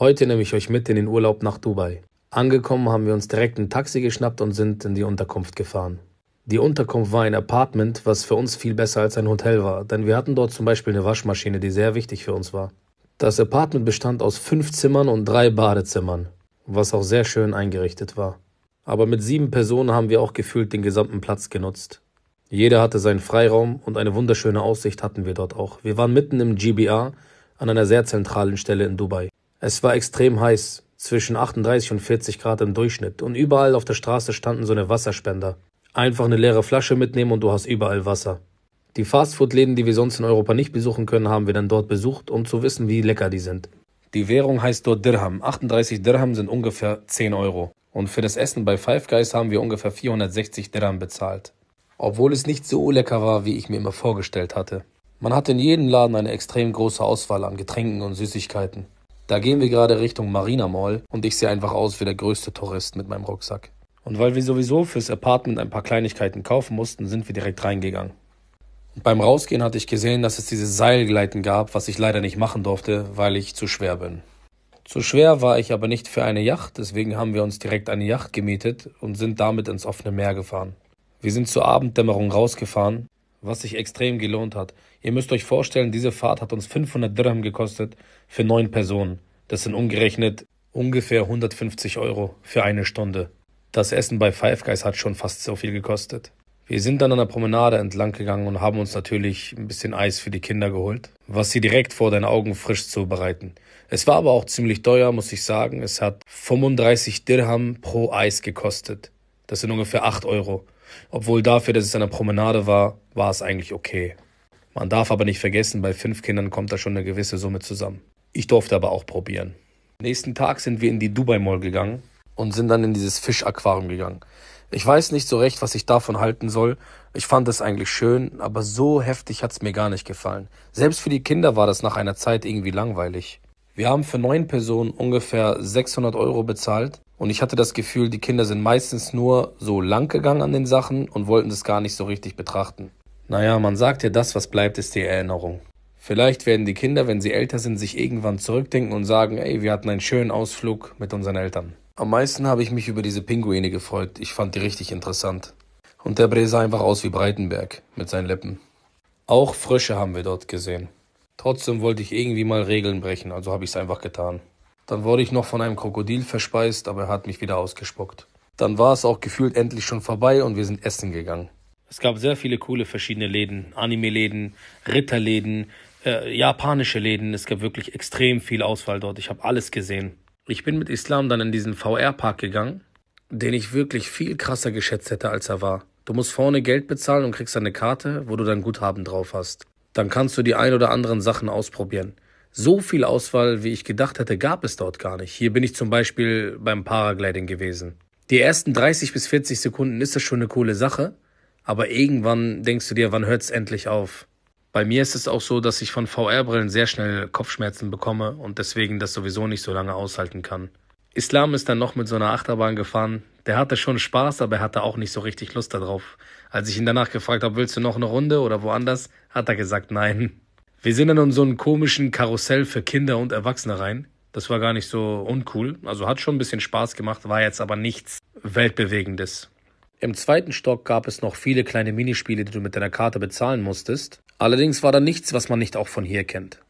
Heute nehme ich euch mit in den Urlaub nach Dubai. Angekommen haben wir uns direkt ein Taxi geschnappt und sind in die Unterkunft gefahren. Die Unterkunft war ein Apartment, was für uns viel besser als ein Hotel war, denn wir hatten dort zum Beispiel eine Waschmaschine, die sehr wichtig für uns war. Das Apartment bestand aus fünf Zimmern und drei Badezimmern, was auch sehr schön eingerichtet war. Aber mit sieben Personen haben wir auch gefühlt den gesamten Platz genutzt. Jeder hatte seinen Freiraum und eine wunderschöne Aussicht hatten wir dort auch. Wir waren mitten im GBR an einer sehr zentralen Stelle in Dubai. Es war extrem heiß, zwischen 38 und 40 Grad im Durchschnitt und überall auf der Straße standen so eine Wasserspender. Einfach eine leere Flasche mitnehmen und du hast überall Wasser. Die Fastfood-Läden, die wir sonst in Europa nicht besuchen können, haben wir dann dort besucht, um zu wissen, wie lecker die sind. Die Währung heißt dort Dirham. 38 Dirham sind ungefähr 10 Euro. Und für das Essen bei Five Guys haben wir ungefähr 460 Dirham bezahlt. Obwohl es nicht so lecker war, wie ich mir immer vorgestellt hatte. Man hat in jedem Laden eine extrem große Auswahl an Getränken und Süßigkeiten. Da gehen wir gerade Richtung Marina Mall und ich sehe einfach aus wie der größte Tourist mit meinem Rucksack. Und weil wir sowieso fürs Apartment ein paar Kleinigkeiten kaufen mussten, sind wir direkt reingegangen. Und beim Rausgehen hatte ich gesehen, dass es dieses Seilgleiten gab, was ich leider nicht machen durfte, weil ich zu schwer bin. Zu schwer war ich aber nicht für eine Yacht, deswegen haben wir uns direkt eine Yacht gemietet und sind damit ins offene Meer gefahren. Wir sind zur Abenddämmerung rausgefahren, was sich extrem gelohnt hat. Ihr müsst euch vorstellen, diese Fahrt hat uns 500 Dirham gekostet für neun Personen. Das sind umgerechnet ungefähr 150 Euro für eine Stunde. Das Essen bei Five Guys hat schon fast so viel gekostet. Wir sind dann an der Promenade entlang gegangen und haben uns natürlich ein bisschen Eis für die Kinder geholt, was sie direkt vor deinen Augen frisch zubereiten. Es war aber auch ziemlich teuer, muss ich sagen. Es hat 35 Dirham pro Eis gekostet. Das sind ungefähr 8 Euro. Obwohl dafür, dass es an der Promenade war, war es eigentlich okay. Man darf aber nicht vergessen, bei fünf Kindern kommt da schon eine gewisse Summe zusammen. Ich durfte aber auch probieren. Nächsten Tag sind wir in die Dubai Mall gegangen und sind dann in dieses Fischaquarium gegangen. Ich weiß nicht so recht, was ich davon halten soll. Ich fand es eigentlich schön, aber so heftig hat's mir gar nicht gefallen. Selbst für die Kinder war das nach einer Zeit irgendwie langweilig. Wir haben für neun Personen ungefähr 600 Euro bezahlt und ich hatte das Gefühl, die Kinder sind meistens nur so lang gegangen an den Sachen und wollten das gar nicht so richtig betrachten. Naja, man sagt ja, das, was bleibt, ist die Erinnerung. Vielleicht werden die Kinder, wenn sie älter sind, sich irgendwann zurückdenken und sagen, ey, wir hatten einen schönen Ausflug mit unseren Eltern. Am meisten habe ich mich über diese Pinguine gefreut. Ich fand die richtig interessant. Und der Bree sah einfach aus wie Breitenberg mit seinen Lippen. Auch Frösche haben wir dort gesehen. Trotzdem wollte ich irgendwie mal Regeln brechen, also habe ich es einfach getan. Dann wurde ich noch von einem Krokodil verspeist, aber er hat mich wieder ausgespuckt. Dann war es auch gefühlt endlich schon vorbei und wir sind essen gegangen. Es gab sehr viele coole verschiedene Läden, Anime-Läden, Ritterläden, äh, japanische Läden. Es gab wirklich extrem viel Auswahl dort. Ich habe alles gesehen. Ich bin mit Islam dann in diesen VR-Park gegangen, den ich wirklich viel krasser geschätzt hätte, als er war. Du musst vorne Geld bezahlen und kriegst eine Karte, wo du dein Guthaben drauf hast. Dann kannst du die ein oder anderen Sachen ausprobieren. So viel Auswahl, wie ich gedacht hätte, gab es dort gar nicht. Hier bin ich zum Beispiel beim Paragliding gewesen. Die ersten 30 bis 40 Sekunden ist das schon eine coole Sache, aber irgendwann denkst du dir, wann hört's endlich auf? Bei mir ist es auch so, dass ich von VR-Brillen sehr schnell Kopfschmerzen bekomme und deswegen das sowieso nicht so lange aushalten kann. Islam ist dann noch mit so einer Achterbahn gefahren. Der hatte schon Spaß, aber er hatte auch nicht so richtig Lust darauf. Als ich ihn danach gefragt habe, willst du noch eine Runde oder woanders, hat er gesagt nein. Wir sind dann in so einen komischen Karussell für Kinder und Erwachsene rein. Das war gar nicht so uncool. Also hat schon ein bisschen Spaß gemacht, war jetzt aber nichts Weltbewegendes. Im zweiten Stock gab es noch viele kleine Minispiele, die du mit deiner Karte bezahlen musstest. Allerdings war da nichts, was man nicht auch von hier kennt.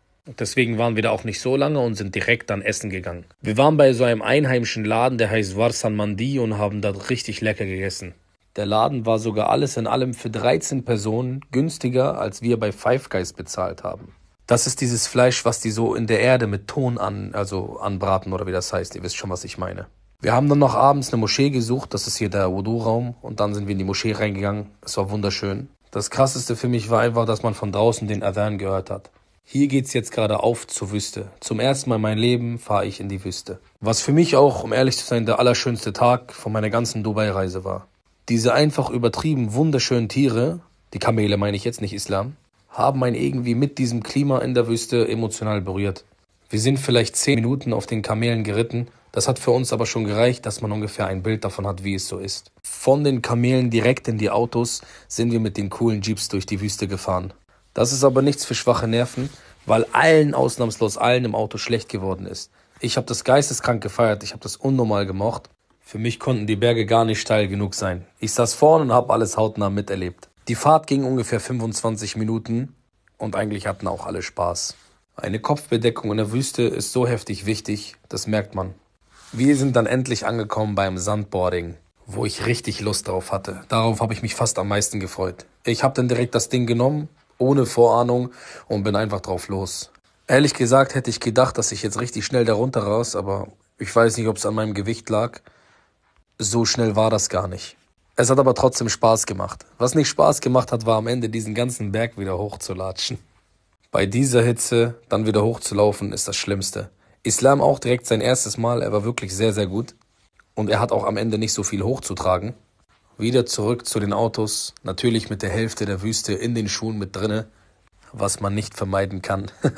Deswegen waren wir da auch nicht so lange und sind direkt dann essen gegangen. Wir waren bei so einem einheimischen Laden, der heißt Warsan Mandi und haben da richtig lecker gegessen. Der Laden war sogar alles in allem für 13 Personen günstiger, als wir bei Five Guys bezahlt haben. Das ist dieses Fleisch, was die so in der Erde mit Ton an, also anbraten oder wie das heißt. Ihr wisst schon, was ich meine. Wir haben dann noch abends eine Moschee gesucht. Das ist hier der Wudu-Raum. Und dann sind wir in die Moschee reingegangen. Es war wunderschön. Das krasseste für mich war einfach, dass man von draußen den Avern gehört hat. Hier geht's jetzt gerade auf zur Wüste. Zum ersten Mal in meinem Leben fahre ich in die Wüste. Was für mich auch, um ehrlich zu sein, der allerschönste Tag von meiner ganzen Dubai-Reise war. Diese einfach übertrieben wunderschönen Tiere, die Kamele meine ich jetzt, nicht Islam, haben einen irgendwie mit diesem Klima in der Wüste emotional berührt. Wir sind vielleicht zehn Minuten auf den Kamelen geritten, das hat für uns aber schon gereicht, dass man ungefähr ein Bild davon hat, wie es so ist. Von den Kamelen direkt in die Autos sind wir mit den coolen Jeeps durch die Wüste gefahren. Das ist aber nichts für schwache Nerven, weil allen ausnahmslos allen im Auto schlecht geworden ist. Ich habe das geisteskrank gefeiert, ich habe das unnormal gemocht. Für mich konnten die Berge gar nicht steil genug sein. Ich saß vorne und habe alles hautnah miterlebt. Die Fahrt ging ungefähr 25 Minuten und eigentlich hatten auch alle Spaß. Eine Kopfbedeckung in der Wüste ist so heftig wichtig, das merkt man. Wir sind dann endlich angekommen beim Sandboarding wo ich richtig Lust drauf hatte. Darauf habe ich mich fast am meisten gefreut. Ich habe dann direkt das Ding genommen, ohne Vorahnung und bin einfach drauf los. Ehrlich gesagt hätte ich gedacht, dass ich jetzt richtig schnell darunter raus, aber ich weiß nicht, ob es an meinem Gewicht lag. So schnell war das gar nicht. Es hat aber trotzdem Spaß gemacht. Was nicht Spaß gemacht hat, war am Ende diesen ganzen Berg wieder hochzulatschen. Bei dieser Hitze dann wieder hochzulaufen ist das Schlimmste. Islam auch direkt sein erstes Mal, er war wirklich sehr, sehr gut. Und er hat auch am Ende nicht so viel hochzutragen. Wieder zurück zu den Autos, natürlich mit der Hälfte der Wüste in den Schuhen mit drinne, was man nicht vermeiden kann.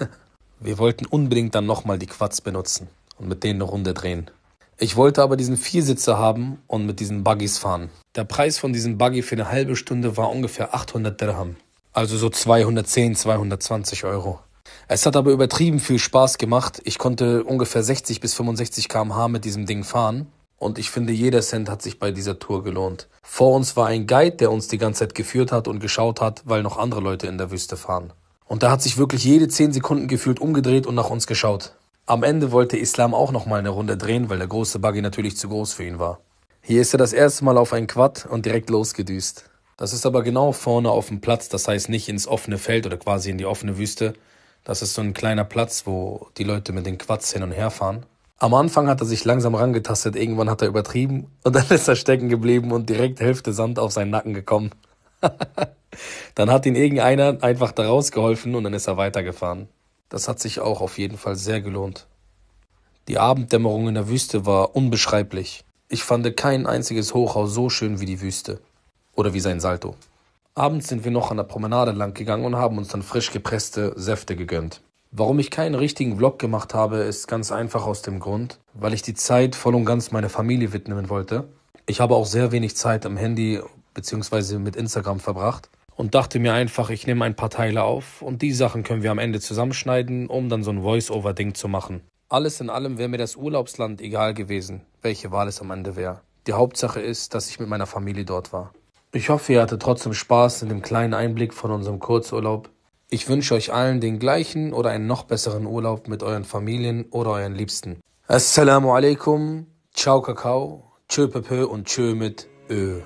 Wir wollten unbedingt dann nochmal die Quads benutzen und mit denen eine Runde drehen. Ich wollte aber diesen Viersitzer haben und mit diesen Buggies fahren. Der Preis von diesem Buggy für eine halbe Stunde war ungefähr 800 Dirham. Also so 210, 220 Euro. Es hat aber übertrieben viel Spaß gemacht. Ich konnte ungefähr 60 bis 65 km/h mit diesem Ding fahren und ich finde, jeder Cent hat sich bei dieser Tour gelohnt. Vor uns war ein Guide, der uns die ganze Zeit geführt hat und geschaut hat, weil noch andere Leute in der Wüste fahren. Und da hat sich wirklich jede 10 Sekunden gefühlt umgedreht und nach uns geschaut. Am Ende wollte Islam auch nochmal eine Runde drehen, weil der große Buggy natürlich zu groß für ihn war. Hier ist er das erste Mal auf ein Quad und direkt losgedüst. Das ist aber genau vorne auf dem Platz, das heißt nicht ins offene Feld oder quasi in die offene Wüste. Das ist so ein kleiner Platz, wo die Leute mit den Quads hin und her fahren. Am Anfang hat er sich langsam rangetastet, irgendwann hat er übertrieben und dann ist er stecken geblieben und direkt Hälfte Sand auf seinen Nacken gekommen. dann hat ihn irgendeiner einfach da rausgeholfen und dann ist er weitergefahren. Das hat sich auch auf jeden Fall sehr gelohnt. Die Abenddämmerung in der Wüste war unbeschreiblich. Ich fand kein einziges Hochhaus so schön wie die Wüste. Oder wie sein Salto. Abends sind wir noch an der Promenade lang gegangen und haben uns dann frisch gepresste Säfte gegönnt. Warum ich keinen richtigen Vlog gemacht habe, ist ganz einfach aus dem Grund, weil ich die Zeit voll und ganz meiner Familie widmen wollte. Ich habe auch sehr wenig Zeit am Handy bzw. mit Instagram verbracht und dachte mir einfach, ich nehme ein paar Teile auf und die Sachen können wir am Ende zusammenschneiden, um dann so ein Voice-Over-Ding zu machen. Alles in allem wäre mir das Urlaubsland egal gewesen, welche Wahl es am Ende wäre. Die Hauptsache ist, dass ich mit meiner Familie dort war. Ich hoffe, ihr hattet trotzdem Spaß in dem kleinen Einblick von unserem Kurzurlaub. Ich wünsche euch allen den gleichen oder einen noch besseren Urlaub mit euren Familien oder euren Liebsten. Assalamu alaikum, ciao Kakao, tschö Pepe und tschö mit Ö.